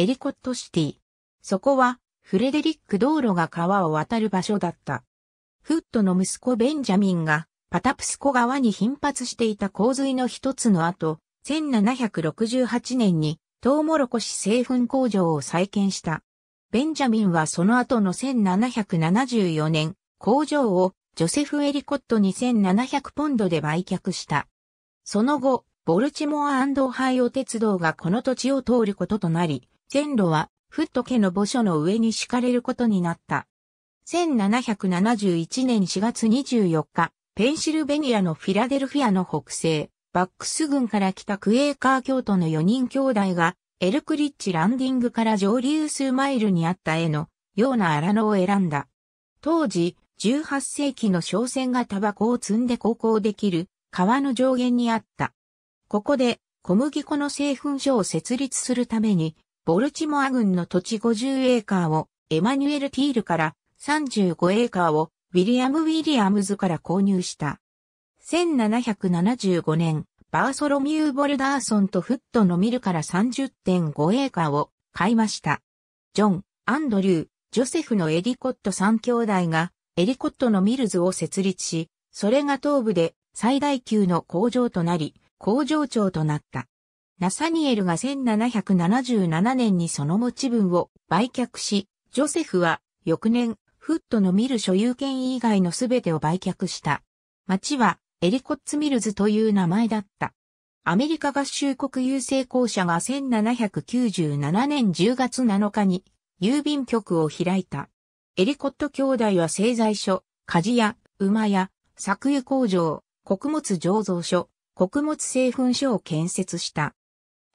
エリコットシティ。そこは、フレデリック道路が川を渡る場所だった。フットの息子ベンジャミンが、パタプスコ川に頻発していた洪水の一つの後、1768年に、トウモロコシ製粉工場を再建した。ベンジャミンはその後の1774年、工場をジョセフ・エリコット2 7 0 0ポンドで売却した。その後、ボルチモアオハイオ鉄道がこの土地を通ることとなり、全路は、フット家の墓所の上に敷かれることになった。1771年4月24日、ペンシルベニアのフィラデルフィアの北西、バックス郡から来たクエーカー教徒の4人兄弟が、エルクリッチランディングから上流数マイルにあった絵のような荒野を選んだ。当時、18世紀の商船がタバコを積んで航行できる川の上限にあった。ここで小麦粉の製粉所を設立するためにボルチモア軍の土地50エーカーをエマニュエル・ティールから35エーカーをウィリアム・ウィリアムズから購入した。1775年、バーソロミュー・ボルダーソンとフットのミルから30.5エーカーを買いました。ジョン、アンドリュー、ジョセフのエリコット3兄弟がエリコットのミルズを設立し、それが東部で最大級の工場となり、工場長となった。ナサニエルが1777年にその持ち分を売却し、ジョセフは翌年、フットのミル所有権以外のすべてを売却した。町はエリコッツミルズという名前だった。アメリカ合衆国郵政公社が1797年10月7日に郵便局を開いた。エリコット兄弟は製材所、鍛冶屋、馬屋、作油工場、穀物醸造所、穀物製粉所を建設した。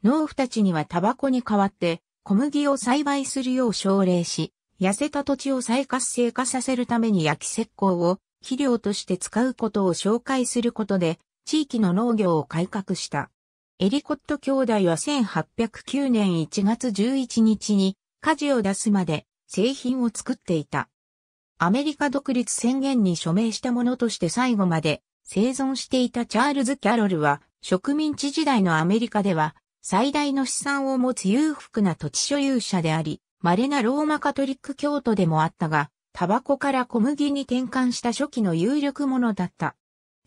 農夫たちにはタバコに代わって小麦を栽培するよう奨励し、痩せた土地を再活性化させるために焼き石膏を肥料として使うことを紹介することで、地域の農業を改革した。エリコット兄弟は1809年1月11日に舵を出すまで製品を作っていた。アメリカ独立宣言に署名したものとして最後まで生存していたチャールズ・キャロルは植民地時代のアメリカでは最大の資産を持つ裕福な土地所有者であり、稀なローマカトリック教徒でもあったが、タバコから小麦に転換した初期の有力者だった。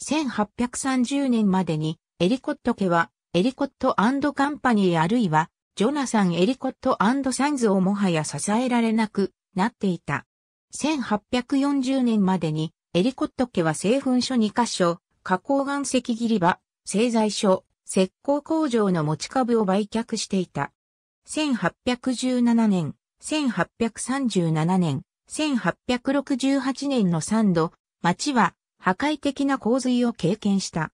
1830年までに、エリコット家は、エリコットカンパニーあるいは、ジョナサン・エリコットサンズをもはや支えられなくなっていた。1840年までに、エリコット家は製粉所2カ所、加工岩石切り場、製材所、石膏工場の持ち株を売却していた。1817年、1837年、1868年の3度、町は破壊的な洪水を経験した。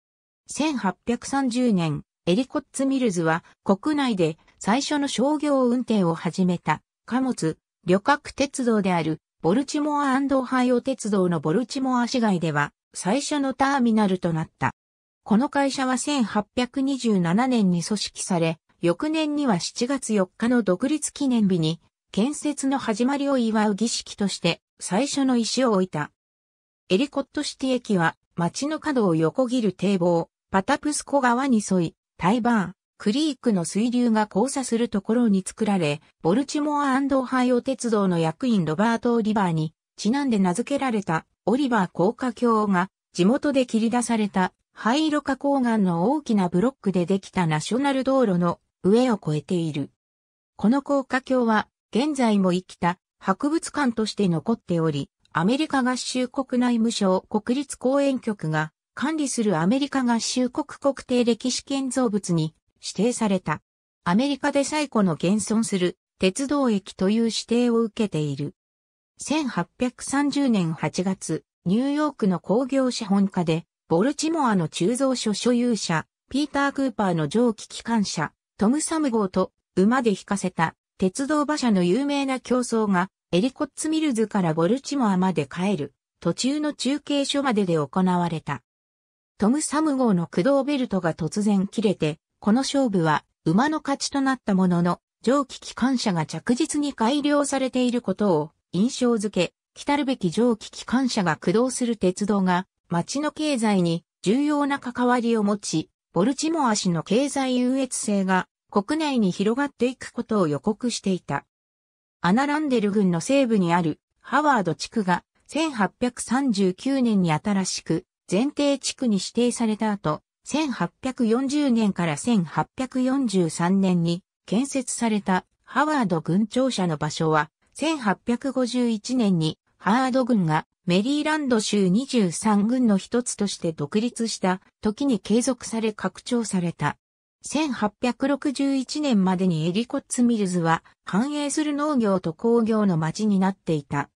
1830年、エリコッツミルズは国内で最初の商業運転を始めた貨物、旅客鉄道であるボルチモアオハイオ鉄道のボルチモア市街では最初のターミナルとなった。この会社は1827年に組織され、翌年には7月4日の独立記念日に、建設の始まりを祝う儀式として最初の石を置いた。エリコットシティ駅は街の角を横切る堤防、パタプスコ川に沿い、タイバーン、クリークの水流が交差するところに作られ、ボルチモアオハイオ鉄道の役員ロバート・オリバーにちなんで名付けられたオリバー高架橋が地元で切り出された灰色花崗岩の大きなブロックでできたナショナル道路の上を越えている。この高架橋は現在も生きた博物館として残っており、アメリカ合衆国内務省国立公園局が管理するアメリカ合衆国国定歴史建造物に指定された。アメリカで最古の現存する鉄道駅という指定を受けている。1830年8月、ニューヨークの工業資本家でボルチモアの鋳造所所有者、ピーター・クーパーの蒸気機関車、トム・サム号と馬で引かせた鉄道馬車の有名な競争がエリコッツミルズからボルチモアまで帰る途中の中継所までで行われた。トム・サム号の駆動ベルトが突然切れて、この勝負は馬の勝ちとなったものの、蒸気機関車が着実に改良されていることを印象づけ、来るべき蒸気機関車が駆動する鉄道が町の経済に重要な関わりを持ち、ボルチモア市の経済優越性が国内に広がっていくことを予告していた。アナランデル郡の西部にあるハワード地区が1839年に新しく前提地区に指定された後、1840年から1843年に建設されたハワード郡庁舎の場所は1851年にハワード郡がメリーランド州23軍の一つとして独立した時に継続され拡張された。1861年までにエリコッツミルズは繁栄する農業と工業の町になっていた。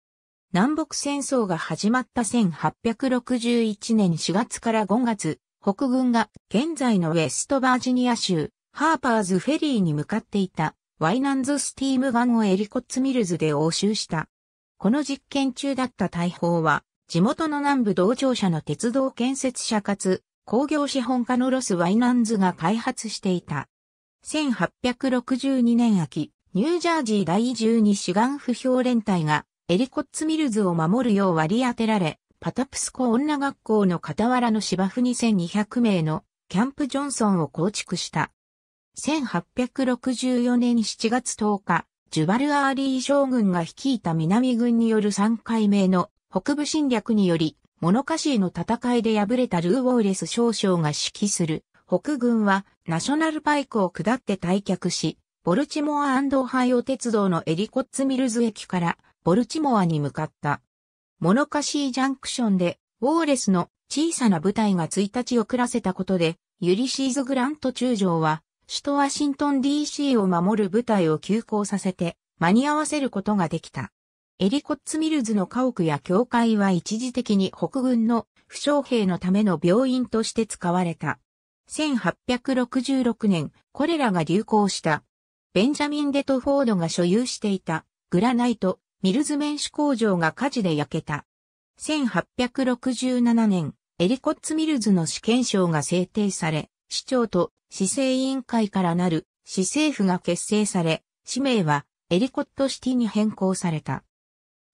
南北戦争が始まった1861年4月から5月、北軍が現在のウェストバージニア州ハーパーズフェリーに向かっていたワイナンズスティームガンをエリコッツミルズで押収した。この実験中だった大砲は、地元の南部同庁舎の鉄道建設者かつ工業資本家のロス・ワイナンズが開発していた。1862年秋、ニュージャージー第12志願不評連隊がエリコッツミルズを守るよう割り当てられ、パタプスコ女学校の傍らの芝生2 2 0 0名のキャンプ・ジョンソンを構築した。1864年7月10日、ジュバルアーリー将軍が率いた南軍による3回目の北部侵略により、モノカシーの戦いで敗れたルーウォーレス少将が指揮する北軍はナショナルパイクを下って退却し、ボルチモアハイオ鉄道のエリコッツミルズ駅からボルチモアに向かった。モノカシージャンクションでウォーレスの小さな部隊が1日遅らせたことで、ユリシーズ・グラント中将は首都ワシントン DC を守る部隊を急行させて間に合わせることができた。エリコッツミルズの家屋や教会は一時的に北軍の負傷兵のための病院として使われた。1866年、これらが流行した。ベンジャミン・デトフォードが所有していたグラナイト、ミルズメンシ工場が火事で焼けた。1867年、エリコッツ・ミルズの試験賞が制定され、市長と市政委員会からなる市政府が結成され、氏名はエリコットシティに変更された。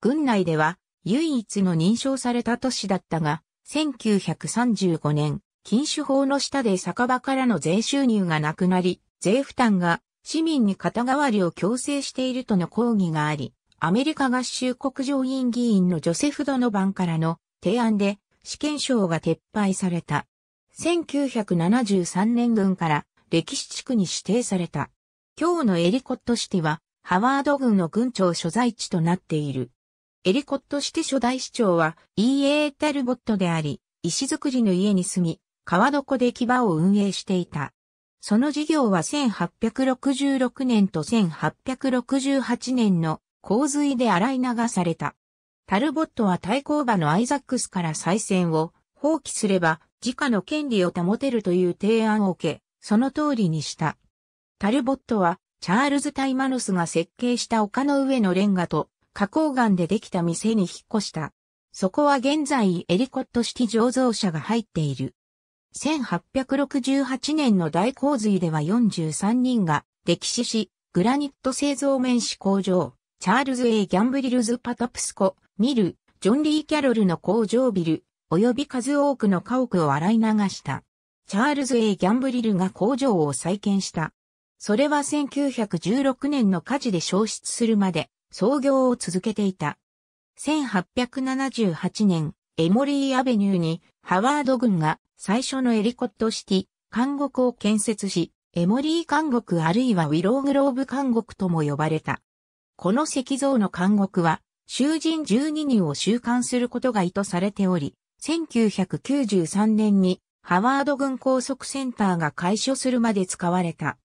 郡内では唯一の認証された都市だったが、1935年、禁酒法の下で酒場からの税収入がなくなり、税負担が市民に肩代わりを強制しているとの抗議があり、アメリカ合衆国上院議員のジョセフ・ドノバンからの提案で、試験証が撤廃された。1973年軍から歴史地区に指定された。今日のエリコットシティは、ハワード軍の軍庁所在地となっている。エリコットシティ初代市長は E.A. タルボットであり、石造りの家に住み、川床で牙を運営していた。その事業は1866年と1868年の洪水で洗い流された。タルボットは対抗馬のアイザックスから再選を放棄すれば自家の権利を保てるという提案を受け、その通りにした。タルボットは、チャールズ・タイマノスが設計した丘の上のレンガと花崗岩でできた店に引っ越した。そこは現在エリコット式醸造車が入っている。1868年の大洪水では43人が溺死し、グラニット製造面子工場、チャールズ・ A・ ギャンブリルズ・パタプスコ、ミル、ジョン・リー・キャロルの工場ビル、及び数多くの家屋を洗い流した。チャールズ・ A・ ギャンブリルが工場を再建した。それは1916年の火事で消失するまで創業を続けていた。1878年、エモリー・アベニューにハワード軍が最初のエリコットシティ、監獄を建設し、エモリー監獄あるいはウィローグローブ監獄とも呼ばれた。この石像の監獄は、囚人12人を収監することが意図されており、1993年にハワード軍高速センターが解消するまで使われた。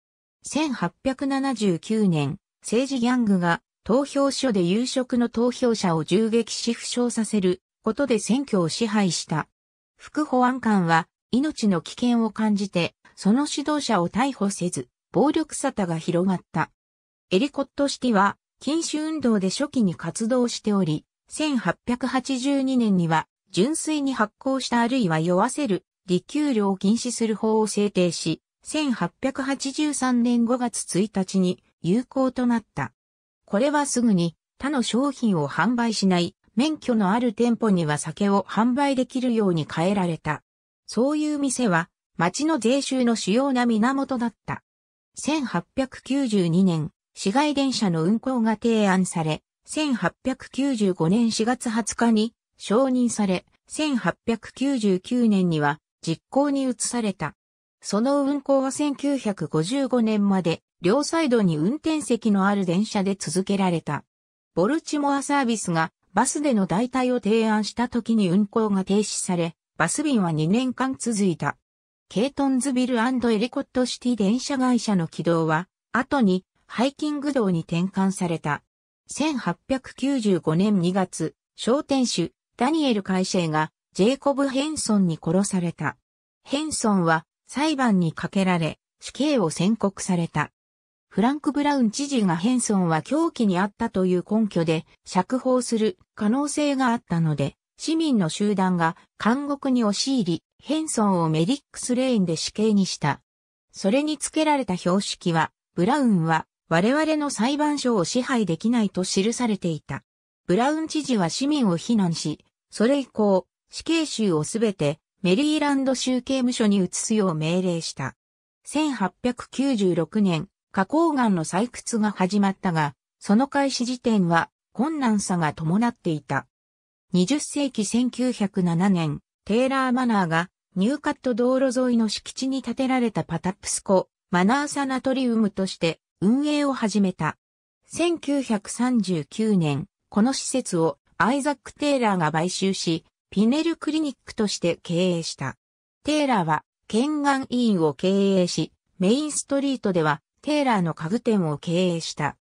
1879年、政治ギャングが投票所で夕食の投票者を銃撃し負傷させることで選挙を支配した。副保安官は命の危険を感じて、その指導者を逮捕せず、暴力沙汰が広がった。エリコットシティは、禁酒運動で初期に活動しており、1882年には純粋に発行したあるいは酔わせる、利給料を禁止する法を制定し、1883年5月1日に有効となった。これはすぐに他の商品を販売しない免許のある店舗には酒を販売できるように変えられた。そういう店は町の税収の主要な源だった。1892年、市街電車の運行が提案され、1895年4月20日に承認され、1899年には実行に移された。その運行は1955年まで両サイドに運転席のある電車で続けられた。ボルチモアサービスがバスでの代替を提案した時に運行が停止され、バス便は2年間続いた。ケイトンズビルエリコットシティ電車会社の軌道は、後にハイキング道に転換された。1895年2月、商店主、ダニエル改正がジェイコブ・ヘンソンに殺された。ヘンソンは裁判にかけられ、死刑を宣告された。フランク・ブラウン知事がヘンソンは狂気にあったという根拠で釈放する可能性があったので、市民の集団が監獄に押し入り、ヘンソンをメディックスレーンで死刑にした。それにつけられた標識は、ブラウンは我々の裁判所を支配できないと記されていた。ブラウン知事は市民を非難し、それ以降、死刑囚をすべてメリーランド州刑務所に移すよう命令した。1896年、花崗岩の採掘が始まったが、その開始時点は困難さが伴っていた。20世紀1907年、テーラーマナーがニューカット道路沿いの敷地に建てられたパタプスコ、マナーサナトリウムとして運営を始めた。1939年、この施設をアイザック・テイラーが買収し、ピネルクリニックとして経営した。テイラーは、県岸委員を経営し、メインストリートでは、テイラーの家具店を経営した。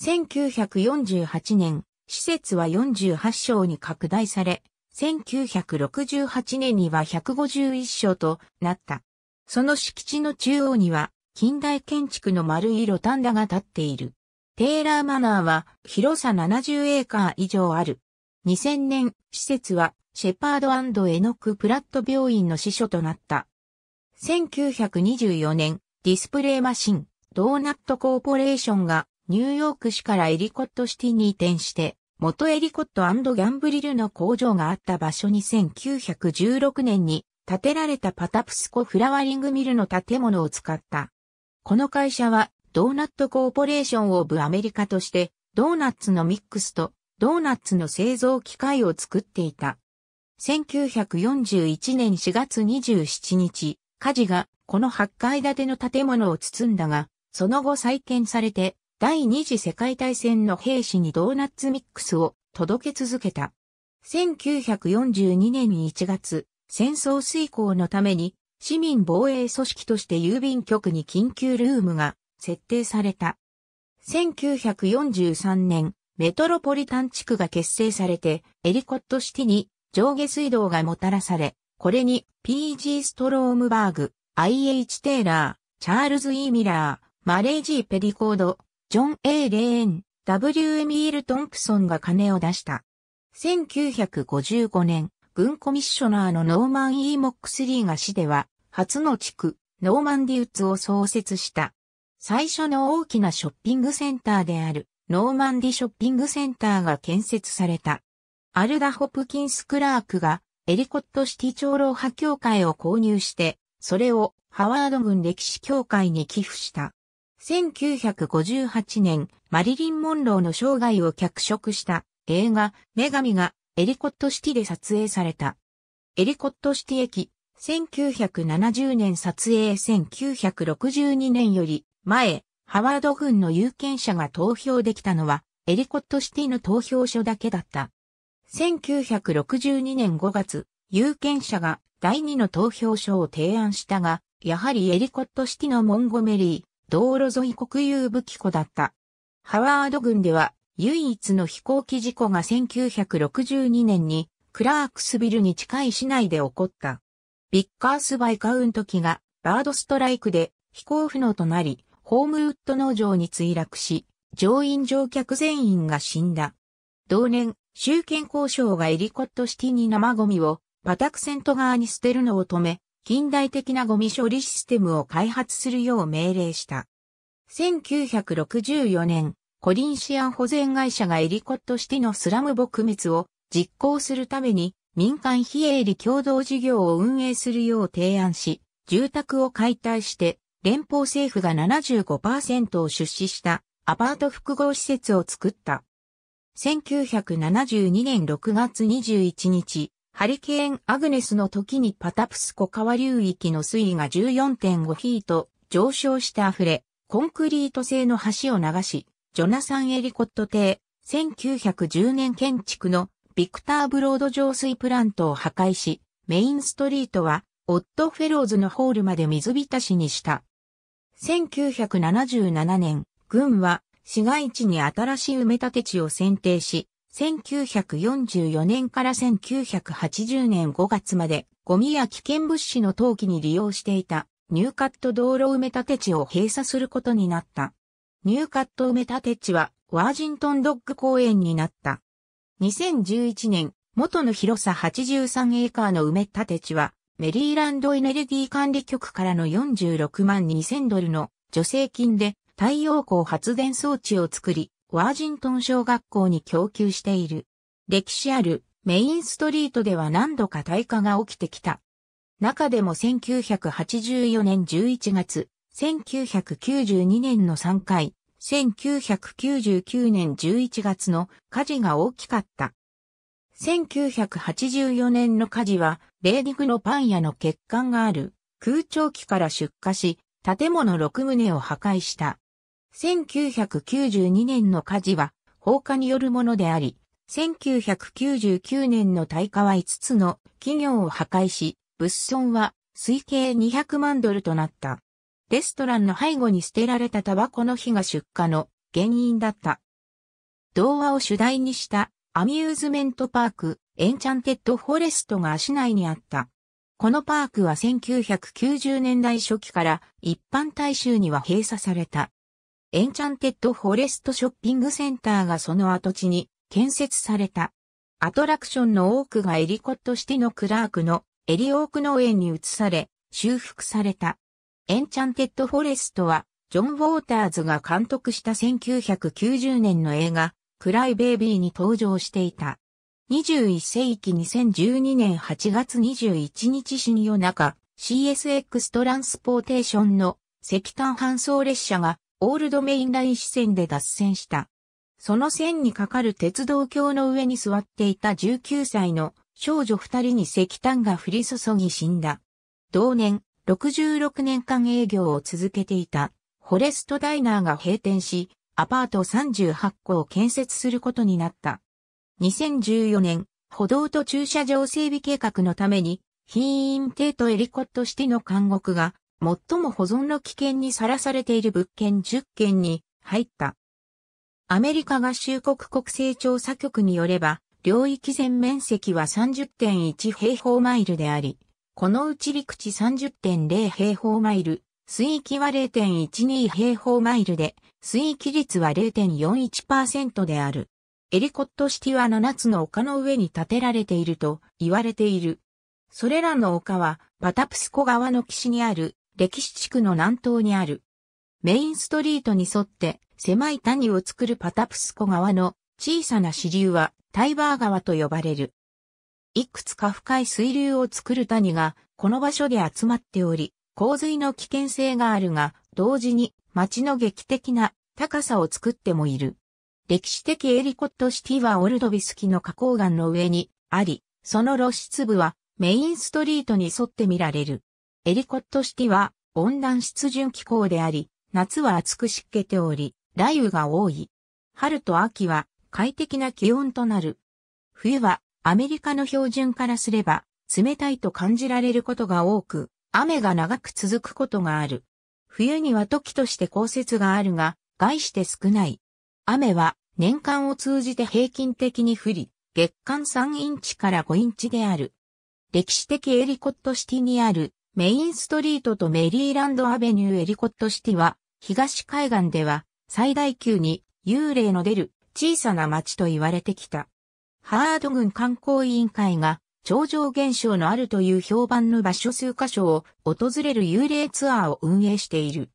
1948年、施設は48床に拡大され、1968年には151床となった。その敷地の中央には近代建築の丸いロタンダが立っている。テーラーマナーは広さ70エーカー以上ある2000年、施設はシェパードエノク・プラット病院の支所となった。1924年、ディスプレイマシン、ドーナットコーポレーションがニューヨーク市からエリコットシティに移転して、元エリコットギャンブリルの工場があった場所に1916年に建てられたパタプスコフラワリングミルの建物を使った。この会社はドーナットコーポレーションオブアメリカとしてドーナッツのミックスとドーナツの製造機械を作っていた。1941年4月27日、火事がこの8階建ての建物を包んだが、その後再建されて、第二次世界大戦の兵士にドーナツミックスを届け続けた。1942年1月、戦争遂行のために、市民防衛組織として郵便局に緊急ルームが設定された。1943年、メトロポリタン地区が結成されて、エリコットシティに上下水道がもたらされ、これに P.G. ストロームバーグ、I.H. テイラー、チャールズ・イー・ミラー、マレージー・ペリコード、ジョン・ A・ レーン、W・ エミール・トンプソンが金を出した。1955年、軍コミッショナーのノーマン・ E・ モックスリーが市では、初の地区、ノーマンディウッズを創設した。最初の大きなショッピングセンターである、ノーマンディショッピングセンターが建設された。アルダ・ホプキンス・クラークがエリコットシティ長老派協会を購入して、それをハワード軍歴史協会に寄付した。1958年、マリリン・モンローの生涯を脚色した映画、女神がエリコットシティで撮影された。エリコットシティ駅、1970年撮影1962年より前、ハワード軍の有権者が投票できたのは、エリコットシティの投票所だけだった。1962年5月、有権者が第二の投票所を提案したが、やはりエリコットシティのモンゴメリー、道路沿い国有武器庫だった。ハワード軍では、唯一の飛行機事故が1962年に、クラークスビルに近い市内で起こった。ビッカースバイカウント機がバードストライクで飛行不能となり、ホームウッド農場に墜落し、乗員乗客全員が死んだ。同年、州県交渉がエリコットシティに生ゴミをパタクセント側に捨てるのを止め、近代的なゴミ処理システムを開発するよう命令した。1964年、コリンシアン保全会社がエリコットシティのスラム撲滅を実行するために民間非営利共同事業を運営するよう提案し、住宅を解体して連邦政府が75%を出資したアパート複合施設を作った。1972年6月21日、ハリケーン・アグネスの時にパタプスコ川流域の水位が14.5フィート上昇して溢れ、コンクリート製の橋を流し、ジョナサン・エリコット邸、1910年建築のビクター・ブロード上水プラントを破壊し、メインストリートはオット・フェローズのホールまで水浸しにした。1977年、軍は市街地に新しい埋め立て地を選定し、1944年から1980年5月までゴミや危険物資の投棄に利用していたニューカット道路埋め立て地を閉鎖することになった。ニューカット埋め立て地はワージントンドッグ公園になった。2011年、元の広さ83エーカーの埋め立て地はメリーランドエネルギー管理局からの46万2000ドルの助成金で太陽光発電装置を作り、ワージントン小学校に供給している。歴史あるメインストリートでは何度か退化が起きてきた。中でも1984年11月、1992年の3回、1999年11月の火事が大きかった。1984年の火事は、レーディグのパン屋の欠陥がある空調機から出火し、建物6棟を破壊した。1992年の火事は放火によるものであり、1999年の大火は5つの企業を破壊し、物損は推計200万ドルとなった。レストランの背後に捨てられたタバコの火が出火の原因だった。童話を主題にしたアミューズメントパーク、エンチャンテッドフォレストが市内にあった。このパークは1990年代初期から一般大衆には閉鎖された。エンチャンテッドフォレストショッピングセンターがその跡地に建設された。アトラクションの多くがエリコットシティのクラークのエリオーク農園に移され、修復された。エンチャンテッドフォレストは、ジョン・ウォーターズが監督した1990年の映画、クライベイビーに登場していた。21世紀2012年8月21日深夜中、CSX トランスポーテーションの石炭搬送列車がオールドメインライン支線で脱線した。その線にかかる鉄道橋の上に座っていた19歳の少女二人に石炭が降り注ぎ死んだ。同年、66年間営業を続けていたフォレストダイナーが閉店し、アパート38個を建設することになった。2014年、歩道と駐車場整備計画のために、ヒーンテートエリコットシティの監獄が、最も保存の危険にさらされている物件10件に入った。アメリカ合衆国国勢調査局によれば、領域全面積は30.1平方マイルであり、このうち陸地30.0平方マイル、水域は0.12平方マイルで、水域率は0.41%である。エリコットシティは7つの丘の上に建てられていると言われている。それらの丘は、パタプスコ川の岸にある、歴史地区の南東にある。メインストリートに沿って、狭い谷を作るパタプスコ川の小さな支流は、タイバー川と呼ばれる。いくつか深い水流を作る谷が、この場所で集まっており、洪水の危険性があるが、同時に街の劇的な高さを作ってもいる。歴史的エリコットシティはオルドビスキの花崗岩の上にあり、その露出部はメインストリートに沿って見られる。エリコットシティは温暖湿潤気候であり、夏は暑く湿気ており、雷雨が多い。春と秋は快適な気温となる。冬はアメリカの標準からすれば冷たいと感じられることが多く、雨が長く続くことがある。冬には時として降雪があるが、概して少ない。雨は年間を通じて平均的に降り、月間3インチから5インチである。歴史的エリコットシティにあるメインストリートとメリーランドアベニューエリコットシティは東海岸では最大級に幽霊の出る小さな町と言われてきた。ハード郡観光委員会が超常現象のあるという評判の場所数箇所を訪れる幽霊ツアーを運営している。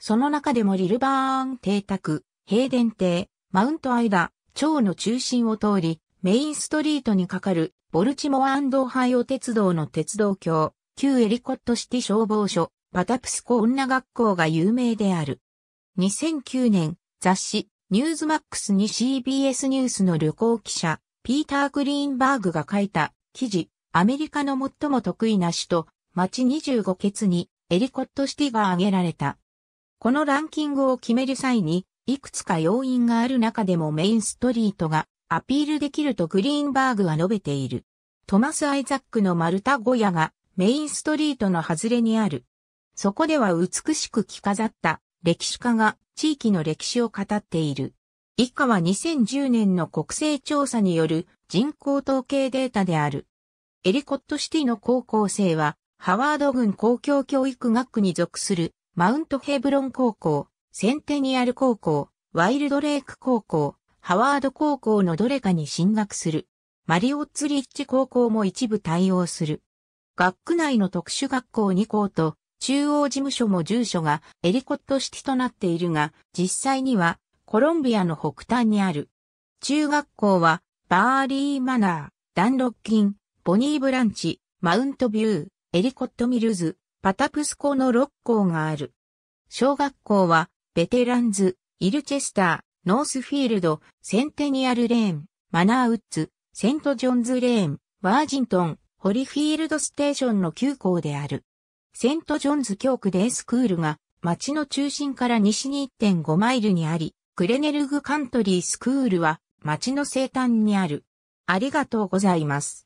その中でもリルバーン邸宅、平殿邸、マウントアイダ、町の中心を通り、メインストリートに架かるボルチモアオハイオ鉄道の鉄道橋、旧エリコットシティ消防署、パタプスコ女学校が有名である。2009年、雑誌、ニューズマックスに CBS ニュースの旅行記者、ピーター・グリーンバーグが書いた記事、アメリカの最も得意な首都、街25ケツにエリコットシティが挙げられた。このランキングを決める際に、いくつか要因がある中でもメインストリートがアピールできるとグリーンバーグは述べている。トマス・アイザックの丸太小屋がメインストリートの外れにある。そこでは美しく着飾った歴史家が地域の歴史を語っている。以下は2010年の国勢調査による人口統計データである。エリコットシティの高校生は、ハワード郡公共教育学区に属する、マウントヘブロン高校、センテニアル高校、ワイルドレイク高校、ハワード高校のどれかに進学する。マリオッツリッチ高校も一部対応する。学区内の特殊学校2校と、中央事務所も住所がエリコットシティとなっているが、実際にはコロンビアの北端にある。中学校はバーリーマナー、ダンロッキン、ボニーブランチ、マウントビュー、エリコットミルズ、パタプス校の6校がある。小学校は、ベテランズ、イルチェスター、ノースフィールド、センテニアルレーン、マナーウッズ、セントジョンズレーン、ワージントン、ホリフィールドステーションの9校である。セントジョンズ教区でスクールが、町の中心から西に1.5マイルにあり、クレネルグカントリースクールは、町の西端にある。ありがとうございます。